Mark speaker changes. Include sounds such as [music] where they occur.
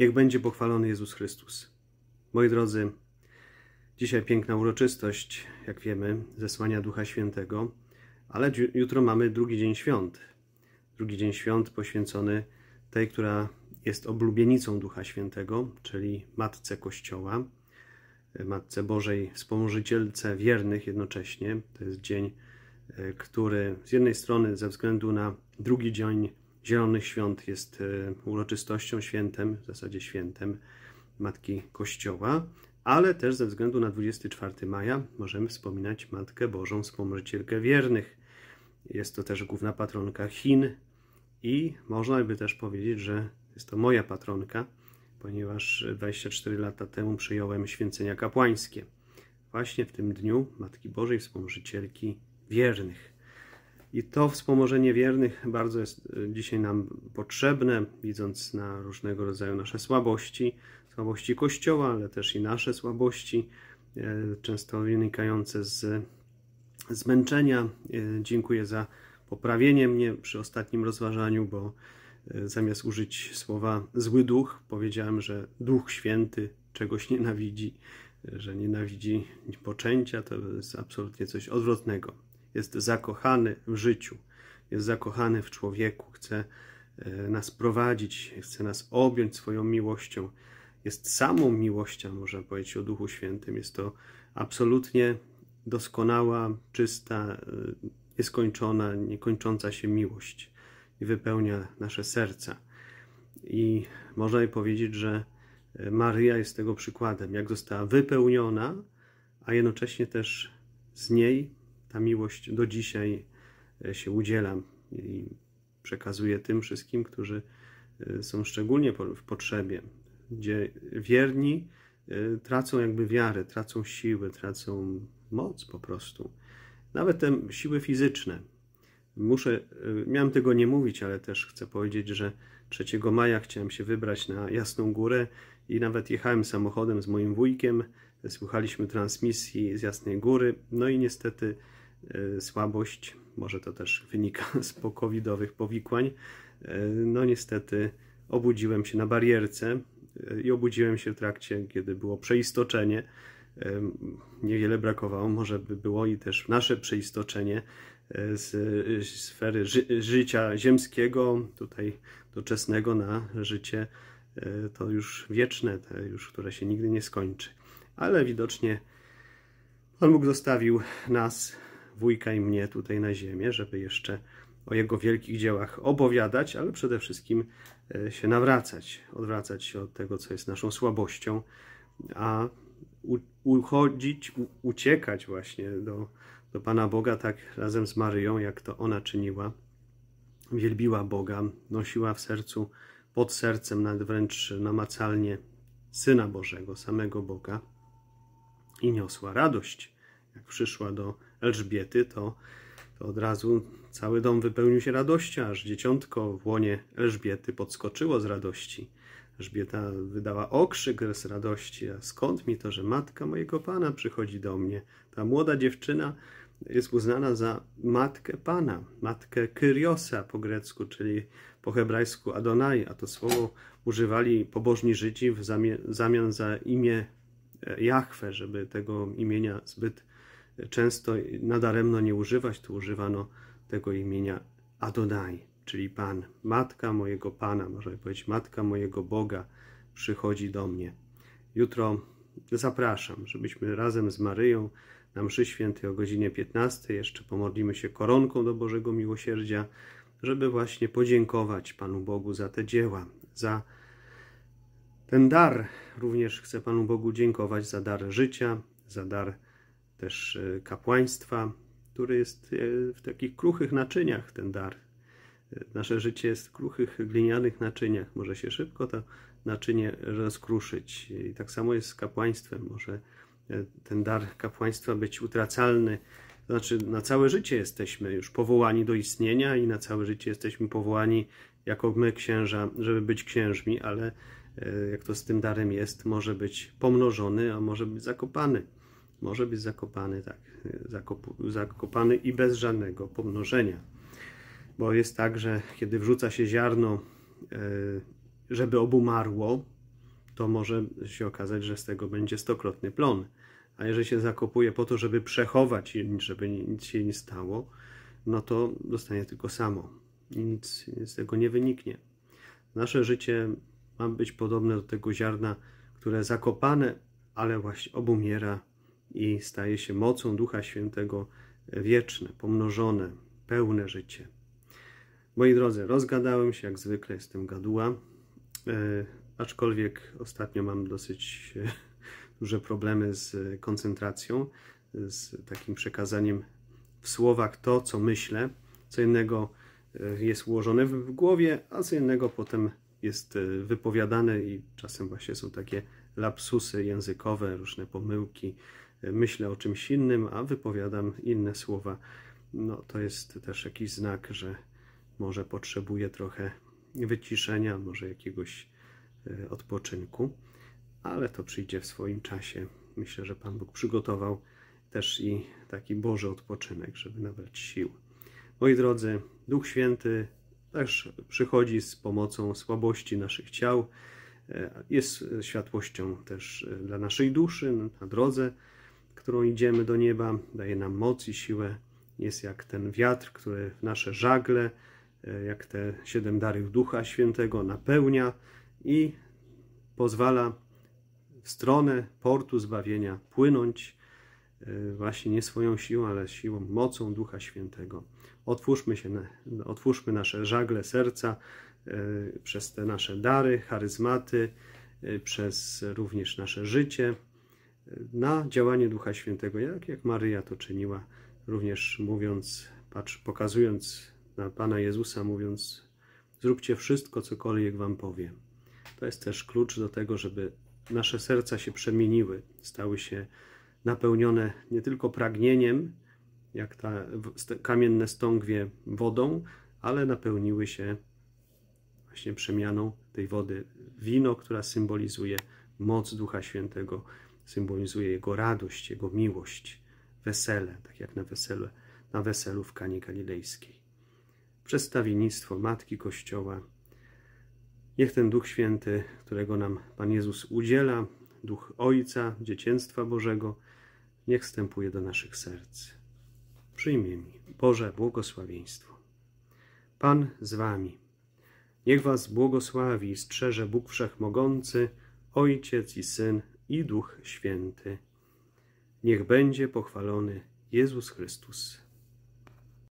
Speaker 1: Niech będzie pochwalony Jezus Chrystus. Moi drodzy, dzisiaj piękna uroczystość, jak wiemy, zesłania Ducha Świętego, ale jutro mamy drugi dzień świąt. Drugi dzień świąt poświęcony tej, która jest oblubienicą Ducha Świętego, czyli Matce Kościoła, e, Matce Bożej, wspomożycielce wiernych jednocześnie. To jest dzień, e, który z jednej strony ze względu na drugi dzień Zielonych Świąt jest e, uroczystością, świętem, w zasadzie świętem Matki Kościoła, ale też ze względu na 24 maja możemy wspominać Matkę Bożą Wspomrzycielkę Wiernych. Jest to też główna patronka Chin i można by też powiedzieć, że jest to moja patronka, ponieważ 24 lata temu przyjąłem święcenia kapłańskie. Właśnie w tym dniu Matki Bożej Wspomrzycielki Wiernych. I to wspomożenie wiernych bardzo jest y, dzisiaj nam potrzebne, widząc na różnego rodzaju nasze słabości, słabości Kościoła, ale też i nasze słabości, e, często wynikające z zmęczenia. E, dziękuję za poprawienie mnie przy ostatnim rozważaniu, bo e, zamiast użyć słowa zły duch, powiedziałem, że duch święty czegoś nienawidzi, że nienawidzi poczęcia, to jest absolutnie coś odwrotnego jest zakochany w życiu, jest zakochany w człowieku, chce e, nas prowadzić, chce nas objąć swoją miłością, jest samą miłością, można powiedzieć o Duchu Świętym. Jest to absolutnie doskonała, czysta, e, nieskończona, niekończąca się miłość i wypełnia nasze serca. I można powiedzieć, że e, Maria jest tego przykładem, jak została wypełniona, a jednocześnie też z niej ta miłość do dzisiaj e, się udziela i przekazuje tym wszystkim, którzy e, są szczególnie w potrzebie, gdzie wierni e, tracą jakby wiarę, tracą siły, tracą moc po prostu. Nawet te siły fizyczne. Muszę, miałem tego nie mówić, ale też chcę powiedzieć, że 3 maja chciałem się wybrać na Jasną Górę i nawet jechałem samochodem z moim wujkiem. Słuchaliśmy transmisji z Jasnej Góry, no i niestety E, słabość, może to też wynika [laughs] z pokowidowych powikłań. E, no niestety obudziłem się na barierce e, i obudziłem się w trakcie, kiedy było przeistoczenie. Niewiele brakowało, może by było i też nasze przeistoczenie z sfery ży życia ziemskiego, tutaj doczesnego na życie to już wieczne, to już, które się nigdy nie skończy. Ale widocznie Pan Bóg zostawił nas wujka i mnie tutaj na ziemię, żeby jeszcze o jego wielkich dziełach opowiadać, ale przede wszystkim e, się nawracać, odwracać się od tego, co jest naszą słabością, a uchodzić, uciekać właśnie do, do Pana Boga tak razem z Maryją, jak to ona czyniła. Wielbiła Boga, nosiła w sercu, pod sercem, nawet wręcz namacalnie Syna Bożego, samego Boga i niosła radość, jak przyszła do Elżbiety, to, to od razu cały dom wypełnił się radością, aż dzieciątko w łonie Elżbiety podskoczyło z radości. Elżbieta wydała okrzyk z radości, a skąd mi to, że matka mojego pana przychodzi do mnie? Ta młoda dziewczyna jest uznana za matkę pana, matkę Kyriosa po grecku, czyli po hebrajsku Adonai, a to słowo używali pobożni Żydzi w zamian za imię e, Jachwę, żeby tego imienia zbyt często nadaremno nie używać, tu używano tego imienia Adonai, czyli Pan, Matka mojego Pana, można powiedzieć Matka mojego Boga przychodzi do mnie. Jutro zapraszam, żebyśmy razem z Maryją na mszy świętej o godzinie 15 jeszcze pomodlimy się koronką do Bożego Miłosierdzia, żeby właśnie podziękować Panu Bogu za te dzieła, za ten dar. Również chcę Panu Bogu dziękować za dar życia, za dar też e, kapłaństwa, który jest e, w takich kruchych naczyniach ten dar. E, nasze życie jest w kruchych, glinianych naczyniach. Może się szybko to naczynie rozkruszyć. I tak samo jest z kapłaństwem. Może ten dar kapłaństwa być utracalny. To znaczy, na całe życie jesteśmy już powołani do istnienia i na całe życie jesteśmy powołani jako my, księża, żeby być księżmi, ale jak to z tym darem jest, może być pomnożony, a może być zakopany może być zakopany, tak, zakopany i bez żadnego pomnożenia. Bo jest tak, że kiedy wrzuca się ziarno, e, żeby obumarło, to może się okazać, że z tego będzie stokrotny plon. A jeżeli się zakopuje po to, żeby przechować, żeby nic się nie stało, no to dostanie tylko samo. Nic z tego nie wyniknie. Nasze życie ma być podobne do tego ziarna, które zakopane, ale właśnie obumiera i staje się mocą Ducha Świętego e, wieczne, pomnożone, pełne życie. Moi drodzy, rozgadałem się, jak zwykle jestem gaduła, e, aczkolwiek ostatnio mam dosyć e, [laughs] duże problemy z e, koncentracją, z takim przekazaniem w słowach to, co myślę, co innego e, jest ułożone w głowie, a co innego potem jest wypowiadane i czasem właśnie są takie lapsusy językowe, różne pomyłki, myślę o czymś innym, a wypowiadam inne słowa. No, to jest też jakiś znak, że może potrzebuję trochę wyciszenia, może jakiegoś e, odpoczynku, ale to przyjdzie w swoim czasie. Myślę, że Pan Bóg przygotował też i taki Boży odpoczynek, żeby nabrać sił. Moi drodzy, Duch Święty też przychodzi z pomocą słabości naszych ciał, e, jest światłością też e, dla naszej duszy na drodze którą idziemy do nieba, daje nam moc i siłę. Jest jak ten wiatr, który w nasze żagle, e, jak te siedem darów Ducha Świętego napełnia i pozwala w stronę portu zbawienia płynąć e, właśnie nie swoją siłą, ale siłą, mocą Ducha Świętego. Otwórzmy się, otwórzmy nasze żagle serca e, przez te nasze dary, charyzmaty, przez również nasze życie na działanie Ducha Świętego, jak, jak Maryja to czyniła, również mówiąc, patrz, pokazując na Pana Jezusa, mówiąc, zróbcie wszystko, cokolwiek Wam powiem. To jest też klucz do tego, żeby nasze serca się przemieniły, stały się napełnione nie tylko pragnieniem, jak ta kamienne stągwie wodą, ale napełniły się właśnie przemianą tej wody wino, która symbolizuje moc Ducha Świętego symbolizuje jego radość, jego miłość, wesele, tak jak na, wesele, na weselu w Kanie Galilejskiej. Przedstawiennictwo Matki Kościoła. Niech ten Duch Święty, którego nam Pan Jezus udziela, Duch Ojca, Dziecięstwa Bożego, niech wstępuje do naszych serc. Przyjmij mi Boże błogosławieństwo. Pan z wami. Niech was błogosławi i strzeże Bóg Wszechmogący, Ojciec i Syn i Duch Święty. Niech będzie pochwalony Jezus Chrystus.